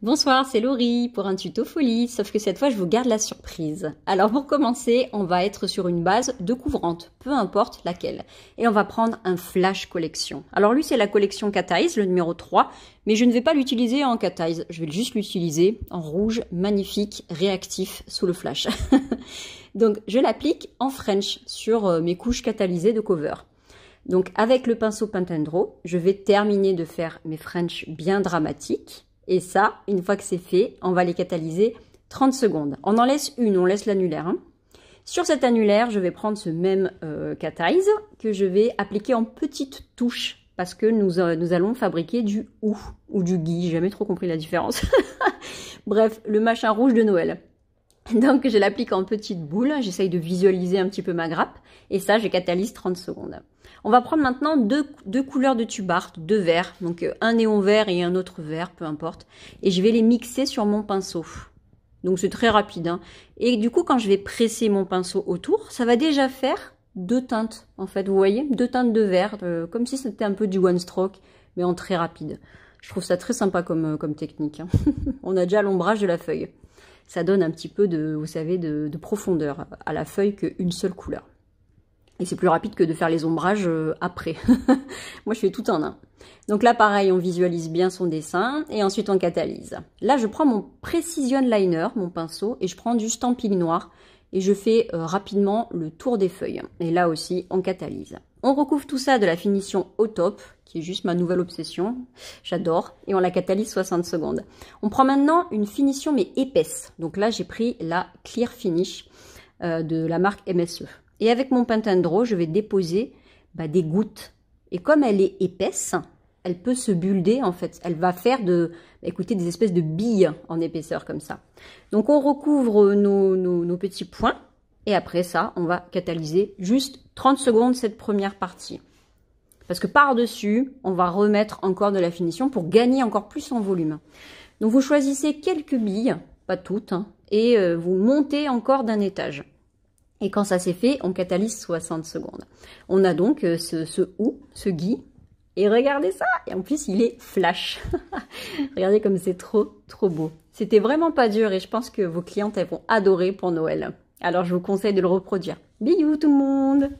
Bonsoir, c'est Laurie pour un tuto folie, sauf que cette fois je vous garde la surprise. Alors pour commencer, on va être sur une base de couvrante, peu importe laquelle. Et on va prendre un flash collection. Alors lui c'est la collection Catize, le numéro 3, mais je ne vais pas l'utiliser en Catize, je vais juste l'utiliser en rouge, magnifique, réactif, sous le flash. Donc je l'applique en French sur euh, mes couches catalysées de cover. Donc avec le pinceau pentendro je vais terminer de faire mes French bien dramatiques. Et ça, une fois que c'est fait, on va les catalyser 30 secondes. On en laisse une, on laisse l'annulaire. Hein. Sur cet annulaire, je vais prendre ce même euh, catalyse que je vais appliquer en petites touches parce que nous, euh, nous allons fabriquer du ou ou du gui. J'ai jamais trop compris la différence. Bref, le machin rouge de Noël. Donc je l'applique en petite boule, j'essaye de visualiser un petit peu ma grappe, et ça je catalyse 30 secondes. On va prendre maintenant deux, couleurs de tubar, deux verts, donc euh, un néon vert et un autre vert, peu importe, et je vais les mixer sur mon pinceau. Donc c'est très rapide. Hein. Et du coup, quand je vais presser mon pinceau autour, ça va déjà faire deux teintes, en fait, vous voyez, deux teintes de vert, euh, comme si c'était un peu du one stroke, mais en très rapide. Je trouve ça très sympa comme, euh, technique. Hein. On a déjà l'ombrage de la feuille ça donne un petit peu de, vous savez, de, profondeur à la feuille qu'une seule couleur. Et c'est plus rapide que de faire les ombrages euh, après. Moi, je fais tout en un. Donc là, pareil, on visualise bien son dessin et ensuite on catalyse. Là, je prends mon Precision Liner, mon pinceau, et je prends du stamping noir et je fais euh, rapidement le tour des feuilles. Et là aussi, on catalyse. On recouvre tout ça de la finition au top, qui est juste ma nouvelle obsession, j'adore, et on la catalyse 60 secondes. On prend maintenant une finition mais épaisse. Donc là, j'ai pris la Clear Finish euh, de la marque MSE. Et avec mon pentendro, je vais déposer bah, des gouttes. Et comme elle est épaisse, elle peut se bulder en fait. Elle va faire de, des espèces de billes en épaisseur comme ça. Donc on recouvre nos, petits points et après ça, on va catalyser juste 30 secondes cette première partie. Parce que par-dessus, on va remettre encore de la finition pour gagner encore plus en volume. Donc vous choisissez quelques billes, pas toutes, hein, et euh, vous montez encore d'un étage. Et quand ça s'est fait, on catalyse 60 secondes. On a donc euh, ce, ce ou, ce gui, et regardez ça Et en plus, il est flash. regardez comme c'est trop, trop beau. C'était vraiment pas dur et je pense que vos clientes, elles vont adorer pour Noël. Alors, je vous conseille de le reproduire. Bisous tout le monde